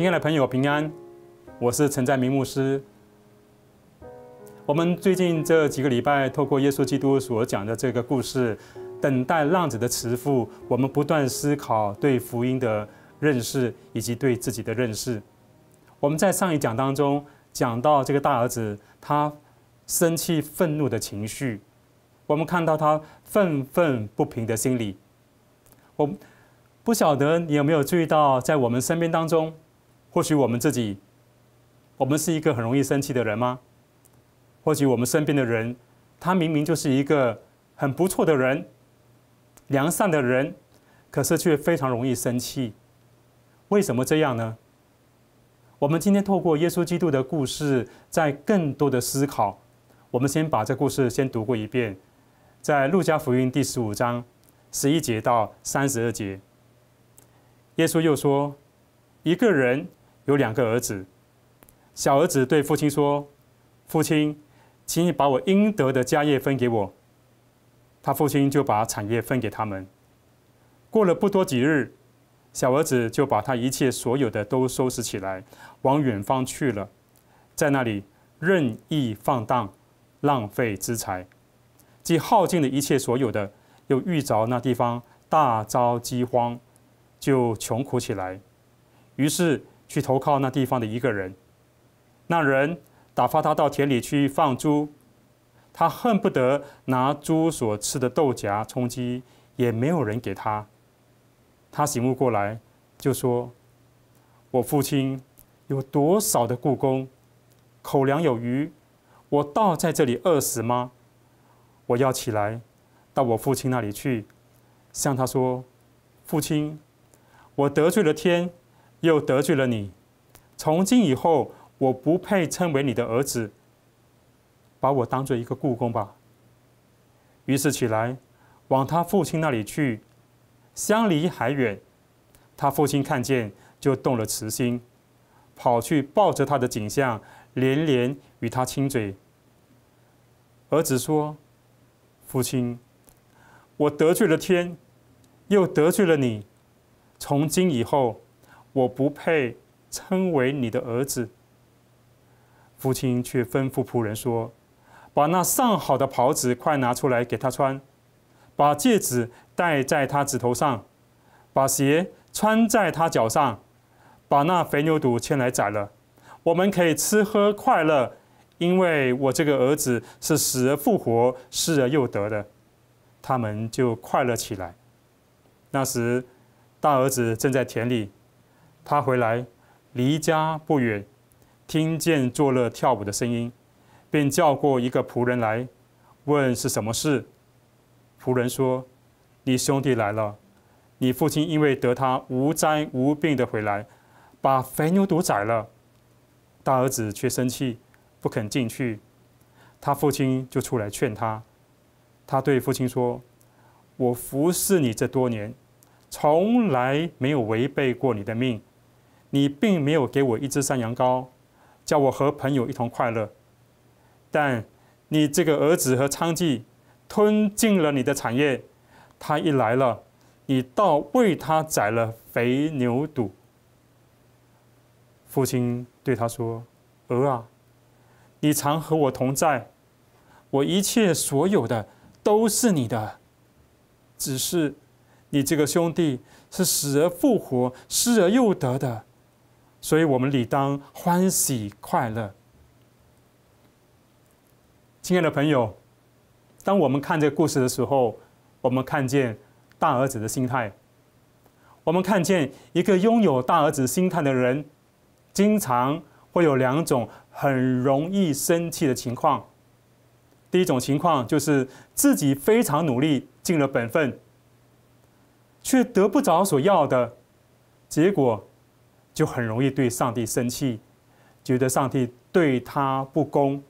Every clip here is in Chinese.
亲爱的朋友，平安！我是陈在明牧师。我们最近这几个礼拜，透过耶稣基督所讲的这个故事，《等待浪子的慈父》，我们不断思考对福音的认识，以及对自己的认识。我们在上一讲当中讲到这个大儿子，他生气、愤怒的情绪，我们看到他愤愤不平的心理。我不晓得你有没有注意到，在我们身边当中。或许我们自己，我们是一个很容易生气的人吗？或许我们身边的人，他明明就是一个很不错的人、良善的人，可是却非常容易生气，为什么这样呢？我们今天透过耶稣基督的故事，在更多的思考。我们先把这故事先读过一遍，在路加福音第十五章十一节到三十二节，耶稣又说：“一个人。”有两个儿子，小儿子对父亲说：“父亲，请你把我应得的家业分给我。”他父亲就把产业分给他们。过了不多几日，小儿子就把他一切所有的都收拾起来，往远方去了，在那里任意放荡，浪费资财，既耗尽了一切所有的，又遇着那地方大遭饥荒，就穷苦起来。于是。去投靠那地方的一个人，那人打发他到田里去放猪，他恨不得拿猪所吃的豆荚充饥，也没有人给他。他醒悟过来，就说：“我父亲有多少的故宫，口粮有余，我倒在这里饿死吗？我要起来到我父亲那里去，向他说：‘父亲，我得罪了天。’”又得罪了你，从今以后我不配称为你的儿子，把我当做一个故宫吧。于是起来，往他父亲那里去，相离还远，他父亲看见就动了慈心，跑去抱着他的景象，连连与他亲嘴。儿子说：“父亲，我得罪了天，又得罪了你，从今以后。”我不配称为你的儿子，父亲却吩咐仆人说：“把那上好的袍子快拿出来给他穿，把戒指戴在他指头上，把鞋穿在他脚上，把那肥牛犊牵来宰了，我们可以吃喝快乐，因为我这个儿子是死而复活，失而又得的。”他们就快乐起来。那时，大儿子正在田里。他回来，离家不远，听见作乐跳舞的声音，便叫过一个仆人来，问是什么事。仆人说：“你兄弟来了，你父亲因为得他无灾无病的回来，把肥牛犊宰了。大儿子却生气，不肯进去。他父亲就出来劝他。他对父亲说：‘我服侍你这多年，从来没有违背过你的命。’你并没有给我一只山羊羔，叫我和朋友一同快乐。但你这个儿子和娼妓吞进了你的产业，他一来了，你倒为他宰了肥牛肚。父亲对他说：“儿啊，你常和我同在，我一切所有的都是你的。只是你这个兄弟是死而复活，失而又得的。”所以我们理当欢喜快乐。亲爱的朋友，当我们看这故事的时候，我们看见大儿子的心态。我们看见一个拥有大儿子心态的人，经常会有两种很容易生气的情况。第一种情况就是自己非常努力尽了本分，却得不着所要的结果。就很容易对上帝生气，觉得上帝对他不公。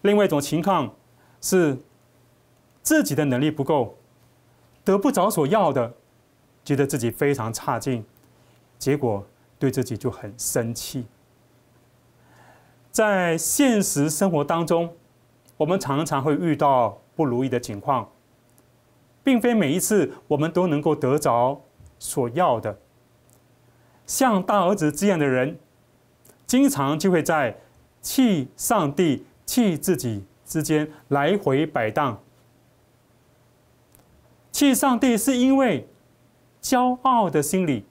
另外一种情况是，自己的能力不够，得不着所要的，觉得自己非常差劲，结果对自己就很生气。在现实生活当中，我们常常会遇到不如意的情况，并非每一次我们都能够得着所要的。像大儿子这样的人，经常就会在气上帝、气自己之间来回摆荡。气上帝是因为骄傲的心理，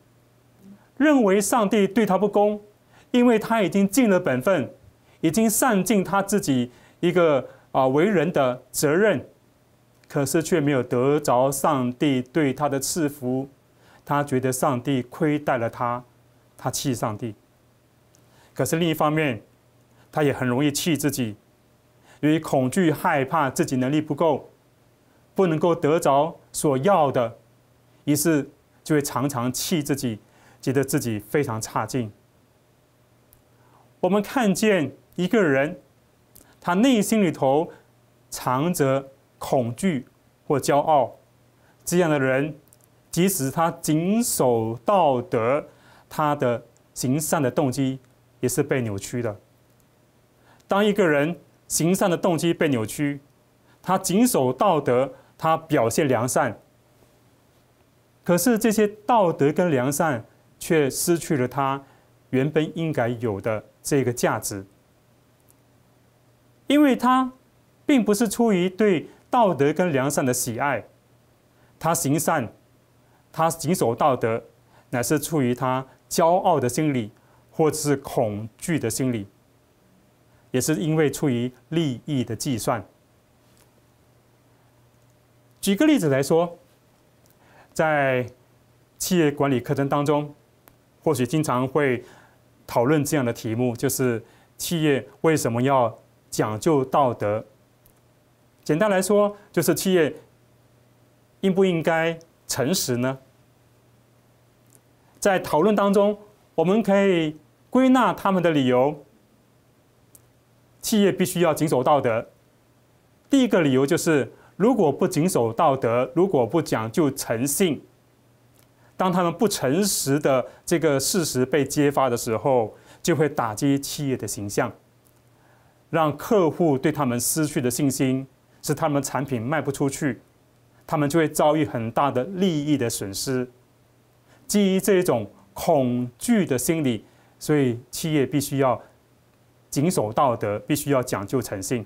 认为上帝对他不公，因为他已经尽了本分，已经善尽他自己一个啊为人的责任，可是却没有得着上帝对他的赐福。他觉得上帝亏待了他，他气上帝。可是另一方面，他也很容易气自己，由于恐惧、害怕自己能力不够，不能够得着所要的，于是就会常常气自己，觉得自己非常差劲。我们看见一个人，他内心里头藏着恐惧或骄傲，这样的人。即使他谨守道德，他的行善的动机也是被扭曲的。当一个人行善的动机被扭曲，他谨守道德，他表现良善，可是这些道德跟良善却失去了他原本应该有的这个价值，因为他并不是出于对道德跟良善的喜爱，他行善。他谨守道德，乃是出于他骄傲的心理，或者是恐惧的心理，也是因为出于利益的计算。举个例子来说，在企业管理课程当中，或许经常会讨论这样的题目：，就是企业为什么要讲究道德？简单来说，就是企业应不应该？诚实呢？在讨论当中，我们可以归纳他们的理由。企业必须要谨守道德。第一个理由就是，如果不谨守道德，如果不讲究诚信，当他们不诚实的这个事实被揭发的时候，就会打击企业的形象，让客户对他们失去的信心，使他们产品卖不出去。他们就会遭遇很大的利益的损失。基于这种恐惧的心理，所以企业必须要谨守道德，必须要讲究诚信。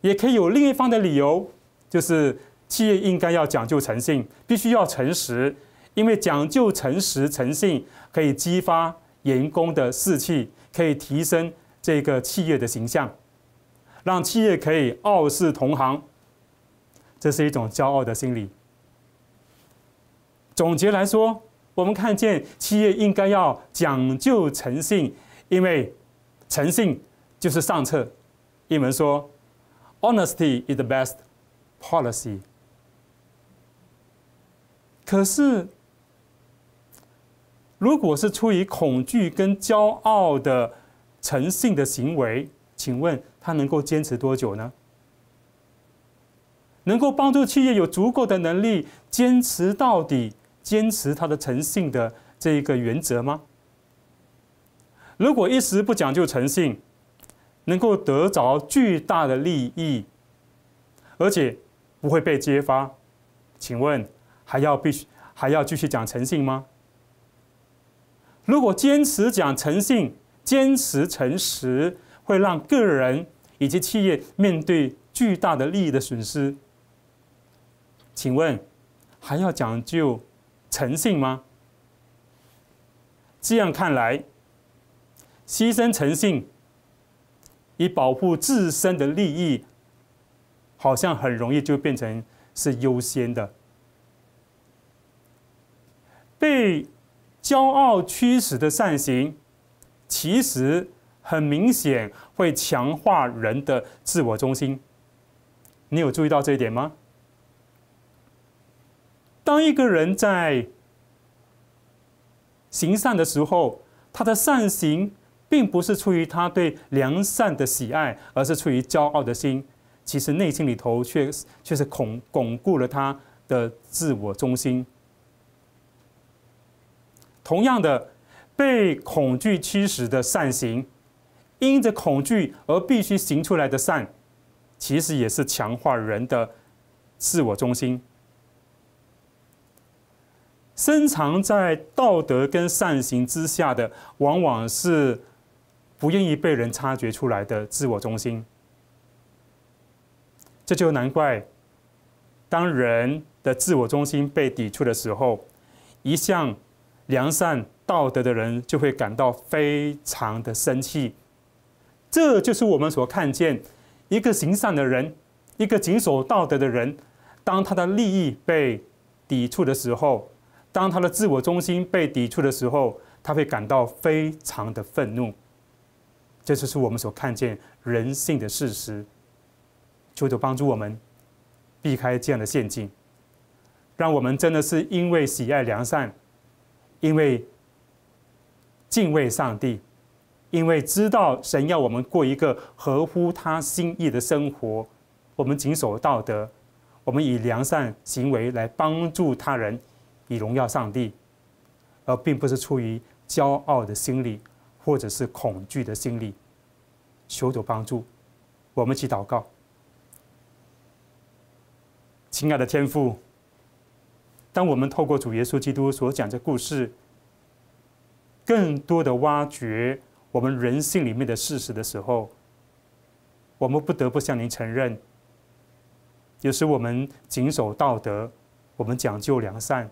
也可以有另一方的理由，就是企业应该要讲究诚信，必须要诚实，因为讲究诚实诚信可以激发员工的士气，可以提升这个企业的形象，让企业可以傲视同行。这是一种骄傲的心理。总结来说，我们看见企业应该要讲究诚信，因为诚信就是上策。英文说，honesty is the best policy。可是，如果是出于恐惧跟骄傲的诚信的行为，请问他能够坚持多久呢？能够帮助企业有足够的能力坚持到底，坚持它的诚信的这一个原则吗？如果一时不讲究诚信，能够得着巨大的利益，而且不会被揭发，请问还要必须还要继续讲诚信吗？如果坚持讲诚信，坚持诚实，会让个人以及企业面对巨大的利益的损失。请问，还要讲究诚信吗？这样看来，牺牲诚信以保护自身的利益，好像很容易就变成是优先的。被骄傲驱使的善行，其实很明显会强化人的自我中心。你有注意到这一点吗？当一个人在行善的时候，他的善行并不是出于他对良善的喜爱，而是出于骄傲的心。其实内心里头却却是恐巩固了他的自我中心。同样的，被恐惧驱使的善行，因着恐惧而必须行出来的善，其实也是强化人的自我中心。深藏在道德跟善行之下的，往往是不愿意被人察觉出来的自我中心。这就难怪，当人的自我中心被抵触的时候，一向良善道德的人就会感到非常的生气。这就是我们所看见，一个行善的人，一个谨守道德的人，当他的利益被抵触的时候。当他的自我中心被抵触的时候，他会感到非常的愤怒。这就是我们所看见人性的事实。求主帮助我们避开这样的陷阱，让我们真的是因为喜爱良善，因为敬畏上帝，因为知道神要我们过一个合乎他心意的生活，我们谨守道德，我们以良善行为来帮助他人。以荣耀上帝，而并不是出于骄傲的心理，或者是恐惧的心理，求主帮助。我们去祷告，亲爱的天父。当我们透过主耶稣基督所讲的故事，更多的挖掘我们人性里面的事实的时候，我们不得不向您承认，有时我们谨守道德，我们讲究良善。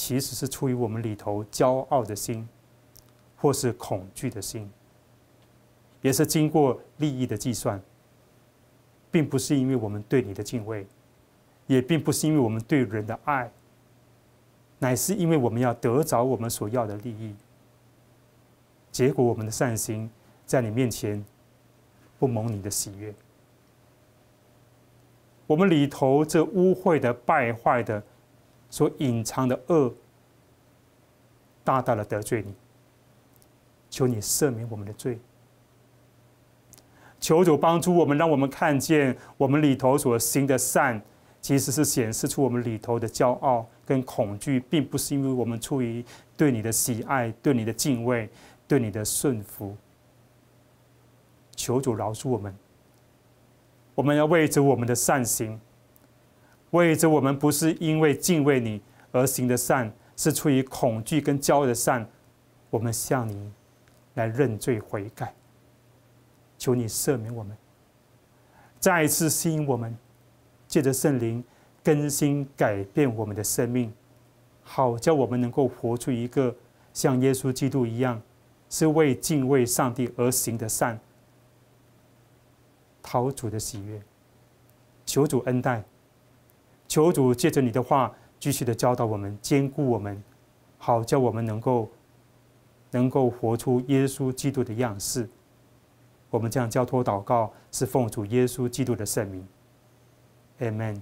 其实是出于我们里头骄傲的心，或是恐惧的心，也是经过利益的计算，并不是因为我们对你的敬畏，也并不是因为我们对人的爱，乃是因为我们要得着我们所要的利益。结果我们的善心在你面前不蒙你的喜悦。我们里头这污秽的、败坏的。所隐藏的恶，大大的得罪你。求你赦免我们的罪。求主帮助我们，让我们看见我们里头所行的善，其实是显示出我们里头的骄傲跟恐惧，并不是因为我们出于对你的喜爱、对你的敬畏、对你的顺服。求主饶恕我们。我们要为着我们的善行。为着我们不是因为敬畏你而行的善，是出于恐惧跟骄傲的善，我们向你来认罪悔改，求你赦免我们，再一次吸引我们，借着圣灵更新改变我们的生命，好叫我们能够活出一个像耶稣基督一样，是为敬畏上帝而行的善，讨主的喜悦，求主恩待。求主借着你的话，继续的教导我们，兼顾我们，好叫我们能够，能够活出耶稣基督的样式。我们这样交托祷告，是奉主耶稣基督的圣名。Amen.